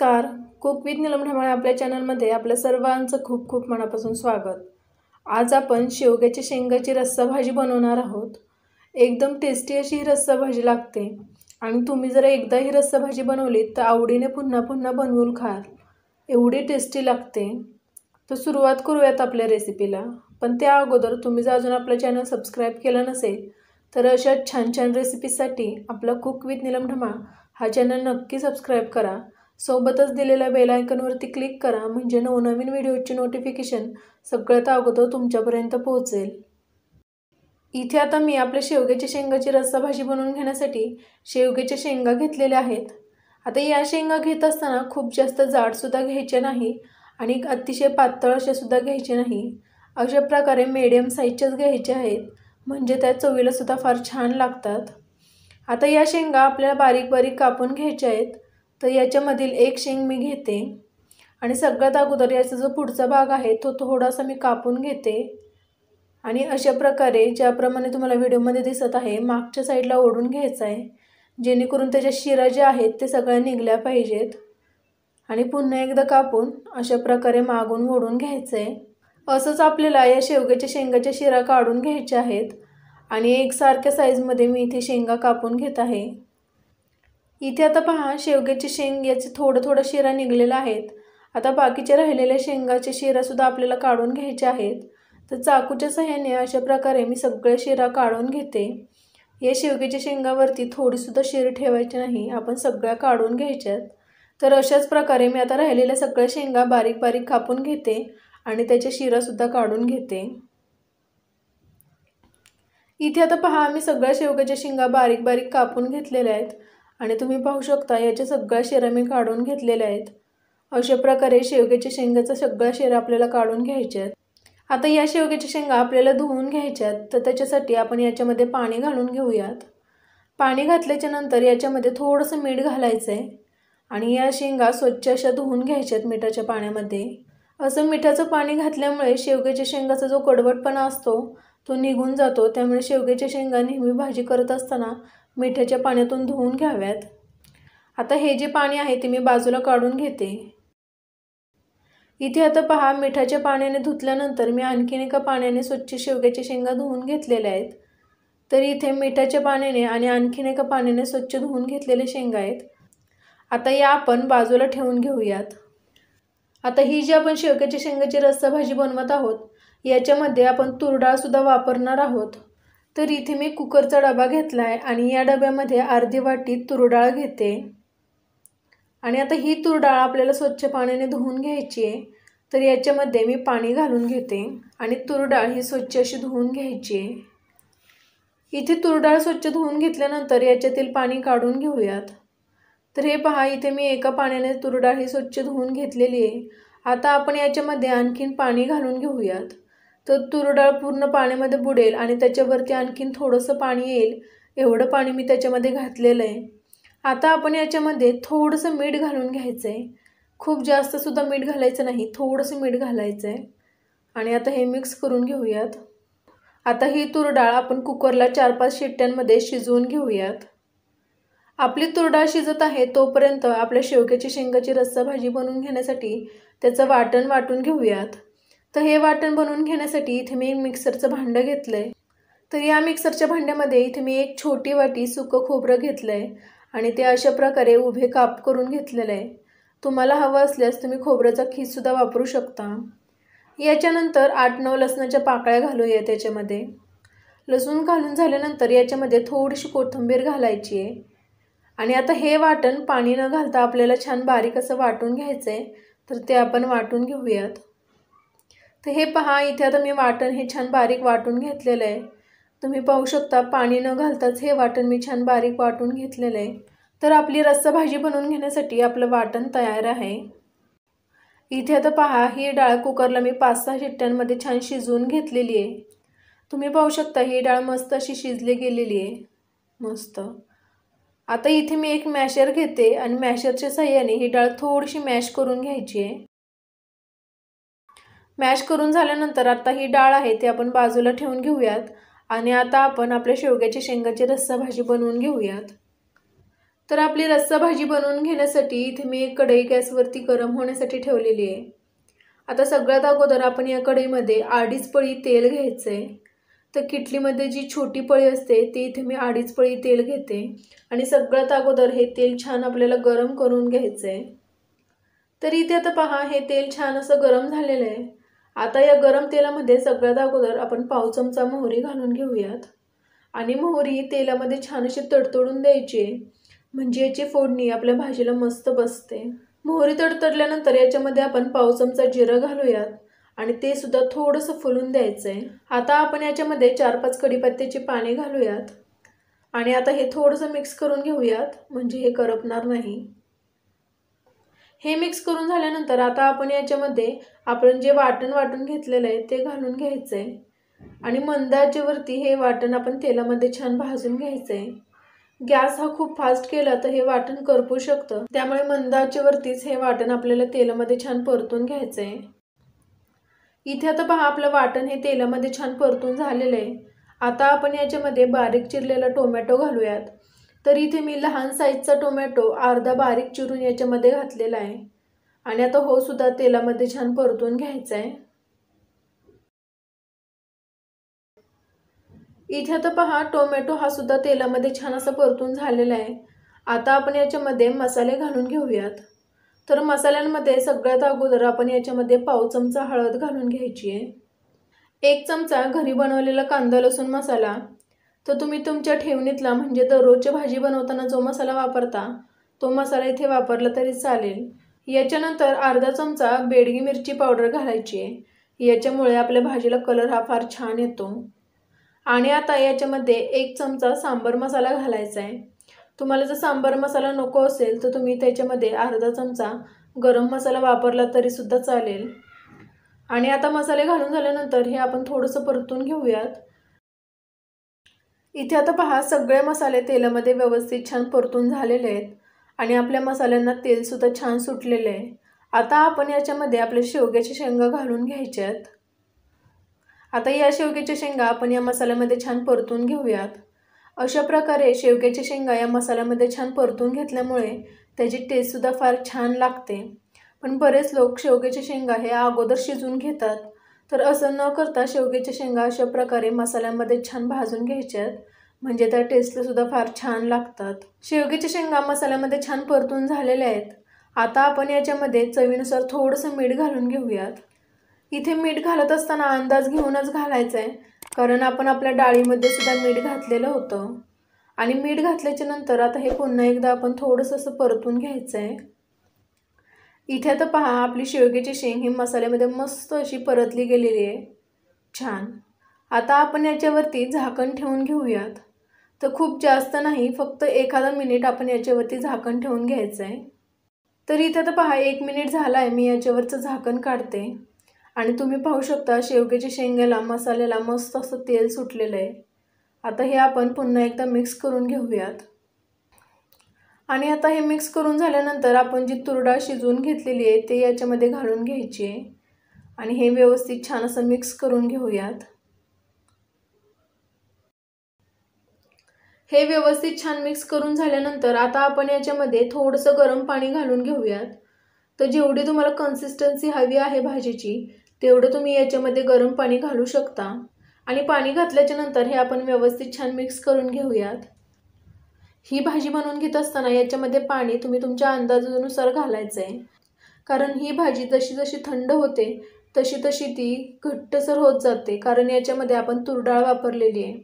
नमस्कार cook with Neelam ढामाळे आपल्या चॅनलमध्ये आपल्या सर्वांचं खूप खूप मनापासून स्वागत आज आपण शेवग्याच्या शेंगाची रस्सा भाजी बनवणार आहोत एकदम टेस्टी अशी ही रस्सा भाजी लागते आणि तुम्ही जर एकदा ही रस्सा भाजी बनवली तर आवडीने पुन्हा पुन्हा बनवून खाल एवढी टेस्टी लागते तर सुरुवात करूयात आपल्या रेसिपीला पण त्या अगोदर तुम्ही जर अजून आपलं चॅनल सबस्क्राईब केलं नसेल तर अशा छान छान रेसिपीसाठी आपला कुक विथ निलम ढमा हा चॅनल नक्की सबस्क्राईब करा सोबतच दिलेल्या बेलायकनवरती क्लिक करा म्हणजे नवनवीन व्हिडिओची नोटिफिकेशन सगळ्यात अगोदर तुमच्यापर्यंत पोहोचेल इथे आता मी आपल्या शेवग्याच्या शेंगाची रस्सा भाजी बनवून घेण्यासाठी शेवग्याच्या शेंगा घेतलेल्या आहेत आता या शेंगा घेत असताना खूप जास्त जाडसुद्धा घ्यायचे नाही आणि अतिशय पातळ असेसुद्धा घ्यायचे नाही अशा प्रकारे मीडियम साईजच्याच घ्यायचे आहेत म्हणजे त्या चवीलासुद्धा फार छान लागतात आता या शेंगा आपल्याला बारीक बारीक कापून घ्यायच्या आहेत तर याच्यामधील एक शेंग मी घेते आणि सगळ्यात अगोदर याचा जो पुढचा भाग आहे तो थोडासा मी कापून घेते आणि अशा प्रकारे ज्याप्रमाणे तुम्हाला व्हिडिओमध्ये दिसत आहे मागच्या साईडला ओढून घ्यायचा आहे जेणेकरून त्याच्या शिरा ज्या आहेत ते सगळ्या निघल्या पाहिजेत आणि पुन्हा एकदा कापून अशा प्रकारे मागून ओढून घ्यायचं आहे असंच आपल्याला या शेवग्याच्या शेंगाच्या शिरा काढून घ्यायच्या आहेत आणि एकसारख्या साईजमध्ये मी इथे शेंगा कापून घेत आहे इथे आता पहा शेवग्याचे शेंग याचे थोडं थोडं शिरा निघलेला आहेत आता बाकीच्या राहिलेल्या शेंगाचे शिरासुद्धा आपल्याला काढून घ्यायचे आहेत तर चाकूच्या सहाय्याने अशा प्रकारे मी सगळ्या शिरा काढून घेते या शेवग्याच्या शेंगावरती थोडीसुद्धा शिर ठेवायची नाही आपण सगळ्या काढून घ्यायच्यात तर अशाच प्रकारे मी आता राहिलेल्या सगळ्या शेंगा बारीक बारीक कापून घेते आणि त्याच्या शिरासुद्धा काढून घेते इथे आता पहा मी सगळ्या शेवग्याच्या शेंगा बारीक बारीक कापून घेतलेल्या आहेत आणि तुम्ही पाहू शकता याच्या सगळ्या शेरा मी काढून घेतलेल्या आहेत अशा प्रकारे शेवग्याच्या शेंगाचा सगळ्या शेरा आपल्याला काढून घ्यायच्या आहेत आता या शेवग्याच्या शेंगा आपल्याला धुवून घ्यायच्यात तर त्याच्यासाठी आपण याच्यामध्ये पाणी घालून घेऊयात पाणी घातल्याच्या नंतर याच्यामध्ये थोडंसं मीठ घालायचं आहे आणि या शेंगा स्वच्छ अशा धुवून घ्यायच्यात मिठाच्या पाण्यामध्ये असं मिठाचं पाणी घातल्यामुळे शेवग्याच्या शेंगाचा जो कडवटपणा असतो तो निघून जातो त्यामुळे शेवग्याच्या शेंगा नेहमी भाजी करत असताना मिठाच्या पाण्यातून धुवून घ्याव्यात आता हे जे पाणी आहे ते मी बाजूला काढून घेते इथे आता पहा मिठाच्या पाण्याने धुतल्यानंतर मी आणखीन एका पाण्याने स्वच्छ शेवग्याच्या शेंगा धुवून घेतलेल्या आहेत तर इथे मिठाच्या पाण्याने आणि आणखीन एका पाण्याने स्वच्छ धुवून घेतलेले शेंगा आहेत आता या आपण बाजूला ठेवून घेऊयात आता ही जी आपण शेवग्याच्या शेंगाची भाजी बनवत आहोत याच्यामध्ये आपण तुरडाळसुद्धा वापरणार आहोत तर इथे मी कुकरचा डबा घेतला आहे आणि या डब्यामध्ये अर्धी वाटी तुरडाळ घेते आणि आता ही तुरडाळ आपल्याला स्वच्छ पाण्याने धुवून घ्यायची आहे तर याच्यामध्ये मी पाणी घालून घेते आणि तुरडाळ ही स्वच्छ अशी धुवून घ्यायची आहे इथे तुरडाळ स्वच्छ धुवून घेतल्यानंतर याच्यातील पाणी काढून घेऊयात तर हे पहा इथे मी एका पाण्याने तुरडाळ ही स्वच्छ धुवून घेतलेली आहे आता आपण याच्यामध्ये आणखीन पाणी घालून घेऊयात तर तुरडाळ पूर्ण पाण्यामध्ये बुडेल आणि त्याच्यावरती आणखीन थोडंसं पाणी येईल एवढं पाणी मी त्याच्यामध्ये घातलेलं आहे आता आपण याच्यामध्ये थोडंसं मीठ घालून घ्यायचं आहे खूप जास्तसुद्धा मीठ घालायचं नाही थोडंसं मीठ घालायचं आहे आणि आता हे मिक्स करून घेऊयात आता ही तुरडाळ आपण कुकरला चार पाच शिट्ट्यांमध्ये शिजवून घेऊयात आपली तुरडाळ शिजत आहे तोपर्यंत आपल्या शेवक्याची शेंगाची रस्सा भाजी बनवून घेण्यासाठी त्याचं वाटण वाटून घेऊयात तर हे वाटण बनवून घेण्यासाठी इथे मी मिक्सरचं भांडं घेतलं आहे तर या मिक्सरच्या भांड्यामध्ये इथे मी एक छोटी वाटी सुकं खोबरं घेतलं आहे आणि ते अशा प्रकारे उभे काप करून घेतलेलं आहे तुम्हाला हवं असल्यास तुम्ही खोबऱ्याचा खीससुद्धा वापरू शकता याच्यानंतर आठ नऊ लसणाच्या पाकळ्या घालूया त्याच्यामध्ये लसूण घालून झाल्यानंतर याच्यामध्ये थोडीशी कोथिंबीर घालायची आहे आणि आता हे वाटण पाणी न घालता आपल्याला छान बारीक असं वाटून घ्यायचं आहे तर ते आपण वाटून घेऊयात तर हे पहा इथे आता मी वाटण हे छान बारीक वाटून घेतलेलं आहे तुम्ही पाहू शकता पाणी न घालताच हे वाटण मी छान बारीक वाटून घेतलेलं आहे तर आपली रस्सा भाजी बनवून घेण्यासाठी आपलं वाटण तयार आहे इथे आता पहा ही डाळ कुकरला मी पाच सहा शिट्ट्यांमध्ये छान शिजवून घेतलेली आहे तुम्ही पाहू शकता ही डाळ मस्त अशी शिजली गेलेली आहे मस्त आता इथे मी एक मॅशर घेते आणि मॅशरच्या सहाय्याने ही डाळ थोडीशी मॅश करून घ्यायची आहे मॅश करून झाल्यानंतर आता ही डाळ आहे ती आपण बाजूला ठेवून घेऊयात आणि आता आपण आपल्या शेवग्याच्या शेंगाची रस्सा भाजी बनवून घेऊयात तर आपली रस्सा भाजी बनवून घेण्यासाठी इथे मी एक कढई गॅसवरती गरम होण्यासाठी ठेवलेली आहे आता सगळ्यात अगोदर आपण या कढईमध्ये अडीच पळी तेल घ्यायचं आहे तर किटलीमध्ये जी छोटी पळी असते ती इथे मी अडीच पळी तेल घेते आणि सगळ्यात अगोदर हे तेल छान आपल्याला गरम करून घ्यायचं आहे तर इथे आता पहा हे तेल छान असं गरम झालेलं आहे आता या गरम तेलामध्ये सगळ्यात अगोदर आपण पाव चमचा मोहरी घालून घेऊयात आणि मोहरी तेलामध्ये छान अशी तडतडून द्यायची म्हणजे याची फोडणी आपल्या भाजीला मस्त बसते मोहरी तडतडल्यानंतर याच्यामध्ये आपण पाव चमचा जिरं घालूयात आणि ते सुद्धा थोडंसं फुलून द्यायचं आहे आता आपण याच्यामध्ये चार पाच कडीपत्त्याची पाने घालूयात आणि आता हे थोडंसं मिक्स करून घेऊयात म्हणजे हे करपणार नाही हे मिक्स करून झाल्यानंतर आता आपण याच्यामध्ये आपण जे वाटण वाटून घेतलेलं आहे ते घालून घ्यायचं आहे आणि मंदाच्यावरती हे वाटण आपण तेलामध्ये छान भाजून घ्यायचं आहे गॅस हा खूप फास्ट केला तर हे वाटण करपू शकतं त्यामुळे मंदाच्यावरतीच हे वाटण आपल्याला तेलामध्ये छान परतून घ्यायचं आहे इथे आता पहा आपलं वाटण हे तेलामध्ये छान परतून झालेलं आहे आता आपण याच्यामध्ये बारीक चिरलेला टोमॅटो घालूयात तर इथे मी लहान साईजचा टोमॅटो अर्धा बारीक चिरून याच्यामध्ये घातलेला आहे आणि आता हो सुद्धा तेलामध्ये छान परतून घ्यायचा आहे इथे आता पहा टोमॅटो हा सुद्धा तेलामध्ये छान असा परतून झालेला आहे आता आपण याच्यामध्ये मसाले घालून घेऊयात तर मसाल्यांमध्ये सगळ्यात अगोदर आपण याच्यामध्ये पाव चमचा हळद घालून घ्यायची आहे एक चमचा घरी बनवलेला कांदा लसूण मसाला तर तुम्ही तुमच्या ठेवणीतला म्हणजे दररोजच्या भाजी बनवताना जो मसाला वापरता तो मसाला इथे वापरला तरी चालेल याच्यानंतर अर्धा चमचा बेडगी मिरची पावडर घालायची आहे याच्यामुळे आपल्या भाजीला कलर हा फार छान येतो आणि आता याच्यामध्ये एक चमचा सांबर मसाला घालायचा आहे तुम्हाला जर सांबर मसाला नको असेल तर तुम्ही त्याच्यामध्ये अर्धा चमचा गरम मसाला वापरला तरीसुद्धा चालेल आणि आता मसाले घालून झाल्यानंतर हे आपण थोडंसं परतून घेऊयात इथे आता पहा सगळे मसाले तेलामध्ये व्यवस्थित छान परतून झालेले आहेत आणि आपल्या मसाल्यांना तेलसुद्धा छान सुटलेलं आहे आता आपण याच्यामध्ये आपल्या शेवग्याच्या शेंगा घालून घ्यायच्या आहेत आता या शेवग्याच्या शेंगा आपण या मसाल्यामध्ये छान परतून घेऊयात अशा प्रकारे शेवग्याच्या शेंगा या मसाल्यामध्ये छान परतून घेतल्यामुळे त्याची टेस्टसुद्धा फार छान लागते पण बरेच लोक शेवग्याच्या शेंगा हे अगोदर शिजून घेतात तर असं न करता शेवग्याच्या शेंगा अशा प्रकारे मसाल्यामध्ये छान भाजून घ्यायच्यात म्हणजे त्या टेस्टलासुद्धा फार छान लागतात शेवग्याच्या शेंगा मसाल्यामध्ये छान परतून झालेल्या आहेत आता आपण याच्यामध्ये चवीनुसार थोडंसं मीठ घालून घेऊयात इथे मीठ घालत असताना अंदाज घेऊनच घालायचं आहे कारण आपण आपल्या डाळीमध्ये सुद्धा मीठ घातलेलं होतं आणि मीठ घातल्याच्या नंतर आता हे पुन्हा एकदा आपण थोडंसं असं परतून घ्यायचं आहे इथे तर पहा आपली शेवग्याची शेंग ही मसाल्यामध्ये मस्त अशी परतली गेलेली आहे छान आता आपण याच्यावरती झाकण ठेवून घेऊयात तर खूप जास्त नाही फक्त एखादा मिनिट आपण याच्यावरती झाकण ठेवून घ्यायचं आहे तर इथे तर पहा एक मिनिट झाला आहे मी याच्यावरचं झाकण काढते आणि तुम्ही पाहू शकता शेवग्याच्या शेंग्याला मसाल्याला मस्त असं तेल सुटलेलं आहे आता हे आपण पुन्हा एकदा मिक्स करून घेऊयात आणि आता हे मिक्स करून झाल्यानंतर आपण जी तुरडाळ शिजवून घेतलेली आहे ते याच्यामध्ये घालून घ्यायची आहे आणि हे व्यवस्थित छान असं मिक्स करून घेऊयात हे व्यवस्थित छान मिक्स करून झाल्यानंतर आता आपण याच्यामध्ये थोडंसं गरम पाणी घालून घेऊयात तर जेवढी तुम्हाला कन्सिस्टन्सी हवी आहे भाजीची तेवढं तुम्ही याच्यामध्ये गरम पाणी घालू शकता आणि पाणी घातल्याच्यानंतर हे आपण व्यवस्थित छान मिक्स करून घेऊयात ही भाजी बनवून घेत असताना याच्यामध्ये पाणी तुम्ही तुमच्या अंदाजानुसार घालायचं आहे कारण ही भाजी जशी जशी थंड होते तशी तशी ती घट्टसर होत जाते कारण याच्यामध्ये आपण तुरडाळ वापरलेली आहे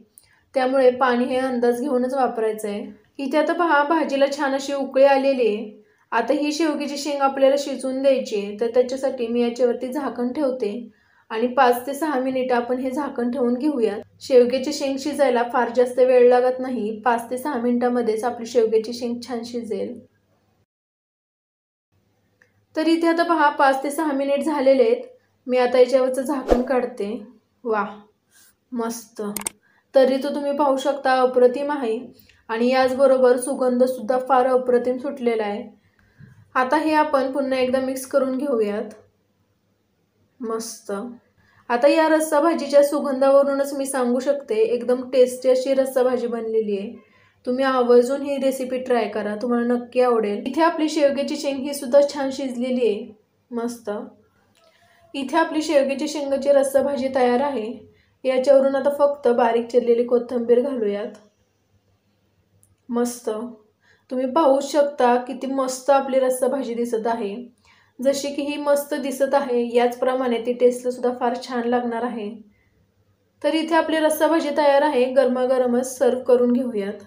त्यामुळे पाणी हे अंदाज घेऊनच वापरायचं आहे इथे आता पहा भाजीला छान अशी उकळी आलेली आहे आता ही शेवगीची शेंग आपल्याला शिजवून द्यायची आहे तर त्याच्यासाठी मी याच्यावरती झाकण ठेवते आणि पाच ते सहा मिनिटं आपण हे झाकण ठेवून घेऊयात शेवग्याची शेंग शिजायला फार जास्त वेळ लागत नाही पाच ते सहा मिनिटांमध्येच आपली शेवग्याची शेंग छान शिजेल तर इथे आता पहा पाच ते सहा मिनिट झालेले आहेत मी आता याच्यावरचं झाकण काढते वा मस्त तरी तो तुम्ही पाहू शकता अप्रतिम आहे आणि याचबरोबर सुगंधसुद्धा फार अप्रतिम सुटलेला आहे आता हे आपण पुन्हा एकदा मिक्स करून घेऊयात मस्त आता या रस्सा भाजीच्या सुगंधावरूनच मी सांगू शकते एकदम टेस्टी अशी रस्सा भाजी बनलेली आहे तुम्ही आवर्जून ही रेसिपी ट्राय करा तुम्हाला नक्की आवडेल इथे आपली शेवग्याची शेंग ही सुद्धा छान शिजलेली आहे मस्त इथे आपली शेवग्याची शेंगाची रस्सा भाजी तयार आहे याच्यावरून आता फक्त बारीक चिरलेली कोथिंबीर घालूयात मस्त तुम्ही पाहू शकता किती मस्त आपली रस्सा भाजी दिसत आहे जशी की ही मस्त दिसत आहे याचप्रमाणे ती टेस्टला सुद्धा फार छान लागणार आहे तर इथे आपली रस्सा भाजी तयार आहे गरमागरमच सर्व करून घेऊयात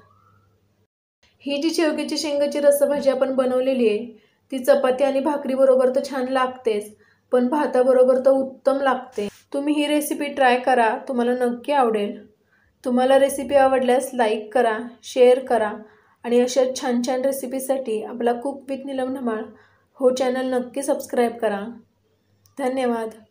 ही जी शेवग्याची शेंगाची रस्साभाजी आपण बनवलेली आहे ती चपाती आणि भाकरीबरोबर तर छान लागतेच पण भाताबरोबर तर उत्तम लागते तुम्ही ही रेसिपी ट्राय करा तुम्हाला नक्की आवडेल तुम्हाला रेसिपी आवडल्यास लाईक करा शेअर करा आणि अशा छान छान रेसिपीसाठी आपला कुक विथ निलम ढमाळ हो चॅनल नक्की सबस्क्राईब करा धन्यवाद